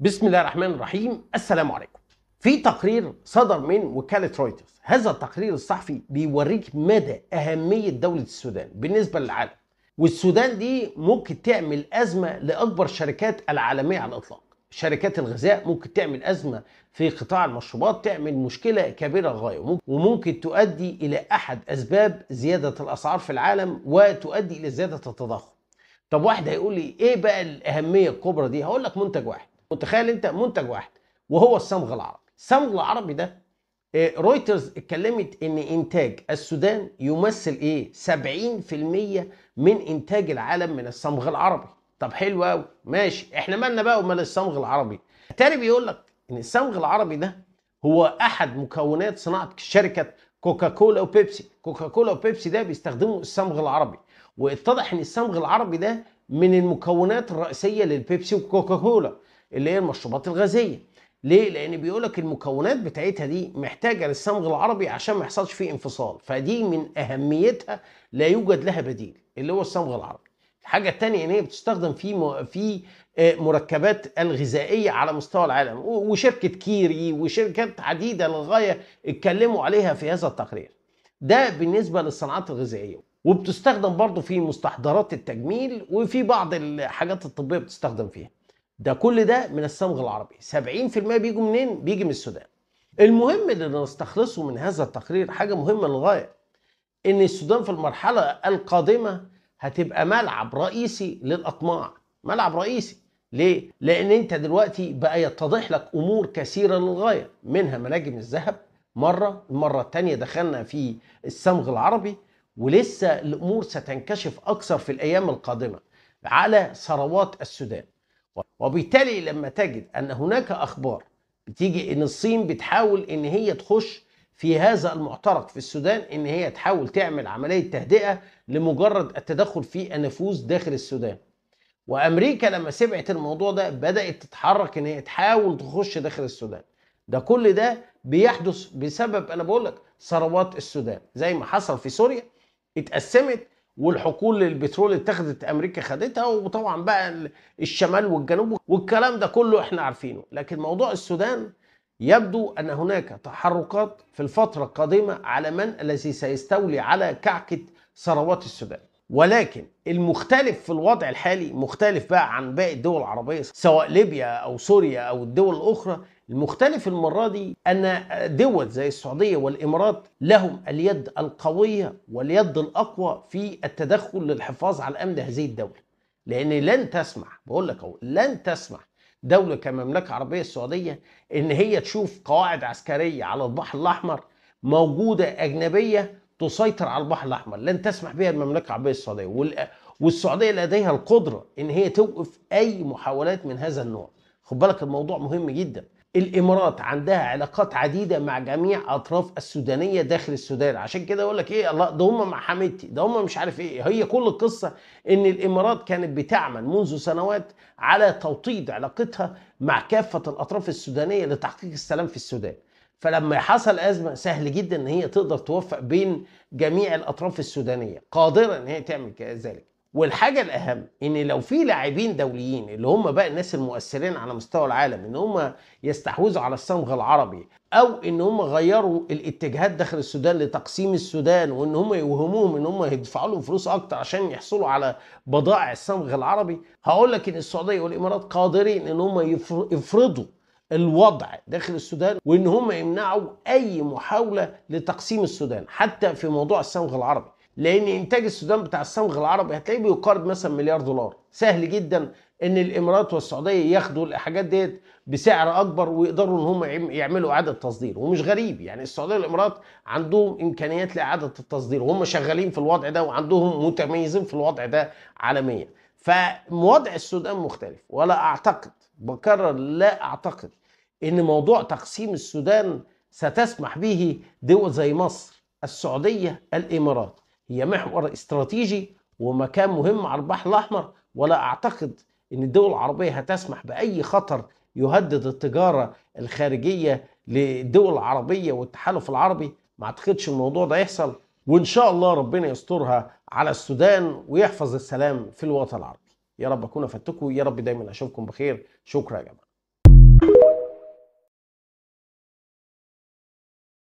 بسم الله الرحمن الرحيم السلام عليكم في تقرير صدر من وكالة رويترز هذا التقرير الصحفي بيوريك مدى أهمية دولة السودان بالنسبة للعالم والسودان دي ممكن تعمل أزمة لأكبر الشركات العالمية على الإطلاق شركات الغذاء ممكن تعمل أزمة في قطاع المشروبات تعمل مشكلة كبيرة للغاية وممكن تؤدي إلى أحد أسباب زيادة الأسعار في العالم وتؤدي إلى زيادة التضخم طب واحد هيقول لي ايه بقى الاهميه الكبرى دي هقول لك منتج واحد متخيل انت منتج واحد وهو الصمغ العربي الصمغ العربي ده رويترز آه، اتكلمت ان انتاج السودان يمثل ايه 70% من انتاج العالم من الصمغ العربي طب حلو قوي ماشي احنا مالنا بقى ومال الصمغ العربي تاني بيقول لك ان الصمغ العربي ده هو احد مكونات صناعه شركه كوكاكولا وبيبسي كوكاكولا وبيبسي ده بيستخدموا الصمغ العربي واتضح ان الصمغ العربي ده من المكونات الرئيسيه للبيبسي وكوكاكولا اللي هي المشروبات الغازيه ليه لان بيقول لك المكونات بتاعتها دي محتاجه للصمغ العربي عشان ما يحصلش فيه انفصال فدي من اهميتها لا يوجد لها بديل اللي هو الصمغ العربي الحاجه الثانيه ان هي بتستخدم في في آه، مركبات الغذائيه على مستوى العالم وشركه كيري وشركات عديده للغايه اتكلموا عليها في هذا التقرير ده بالنسبه للصناعات الغذائيه وبتستخدم برضه في مستحضرات التجميل وفي بعض الحاجات الطبيه بتستخدم فيها ده كل ده من الصمغ العربي 70% بيجوا منين بيجي من السودان المهم اللي نستخلصه من هذا التقرير حاجه مهمه للغايه ان السودان في المرحله القادمه هتبقى ملعب رئيسي للاطماع ملعب رئيسي ليه لان انت دلوقتي بقى يتضح لك امور كثيره للغايه منها مناجم الذهب مره المره الثانيه دخلنا في الصمغ العربي ولسه الامور ستنكشف اكثر في الايام القادمه على ثروات السودان وبالتالي لما تجد ان هناك اخبار بتيجي ان الصين بتحاول ان هي تخش في هذا المعترك في السودان ان هي تحاول تعمل عمليه تهدئه لمجرد التدخل في النفوذ داخل السودان وامريكا لما سمعت الموضوع ده بدات تتحرك ان هي تحاول تخش داخل السودان ده كل ده بيحدث بسبب انا بقول لك ثروات السودان زي ما حصل في سوريا اتقسمت والحقول للبترول اتخذت امريكا خدتها وطبعا بقى الشمال والجنوب والكلام ده كله احنا عارفينه لكن موضوع السودان يبدو ان هناك تحركات في الفتره القادمه على من الذي سيستولي على كعكه ثروات السودان ولكن المختلف في الوضع الحالي مختلف بقى عن باقي الدول العربيه سواء ليبيا او سوريا او الدول الاخرى المختلف المرة دي أن دول زي السعودية والإمارات لهم اليد القوية واليد الأقوى في التدخل للحفاظ على أمن هذه الدولة لأن لن تسمح بقول لك أهو لن تسمح دولة كمملكة عربية السعودية إن هي تشوف قواعد عسكرية على البحر الأحمر موجودة أجنبية تسيطر على البحر الأحمر لن تسمح بها المملكة العربية السعودية والسعودية لديها القدرة إن هي توقف أي محاولات من هذا النوع خد بالك الموضوع مهم جدا الامارات عندها علاقات عديده مع جميع اطراف السودانيه داخل السودان عشان كده يقول لك ايه الله ده هم مع حميدتي ده هم مش عارف ايه هي كل القصه ان الامارات كانت بتعمل منذ سنوات على توطيد علاقتها مع كافه الاطراف السودانيه لتحقيق السلام في السودان فلما حصل ازمه سهل جدا ان هي تقدر توفق بين جميع الاطراف السودانيه قادره ان هي تعمل ذلك والحاجه الاهم ان لو في لاعبين دوليين اللي هم بقى الناس المؤثرين على مستوى العالم ان هم يستحوذوا على الصمغ العربي او ان هم غيروا الاتجاهات داخل السودان لتقسيم السودان وان هم يوهموهم ان هم يدفعوا لهم فلوس اكتر عشان يحصلوا على بضائع الصمغ العربي هقول لك ان السعوديه والامارات قادرين ان هم يفرضوا الوضع داخل السودان وان هم يمنعوا اي محاوله لتقسيم السودان حتى في موضوع الصمغ العربي لان انتاج السودان بتاع الصمغ العربي هتلاقيه بيقارب مثلا مليار دولار سهل جدا ان الامارات والسعوديه ياخدوا الحاجات ديت بسعر اكبر ويقدروا ان هم يعملوا اعاده تصدير ومش غريب يعني السعوديه والامارات عندهم امكانيات لاعاده التصدير وهم شغالين في الوضع ده وعندهم متميزين في الوضع ده عالميا فوضع السودان مختلف ولا اعتقد بكرر لا اعتقد ان موضوع تقسيم السودان ستسمح به دول زي مصر السعوديه الامارات هي محور استراتيجي ومكان مهم على البحر الأحمر ولا أعتقد أن الدول العربية هتسمح بأي خطر يهدد التجارة الخارجية للدول العربية والتحالف العربي ما أعتقدش الموضوع ده يحصل وإن شاء الله ربنا يسترها على السودان ويحفظ السلام في الوطن العربي يا رب أكون أفدتكم يا رب دايما أشوفكم بخير شكرا يا جماعة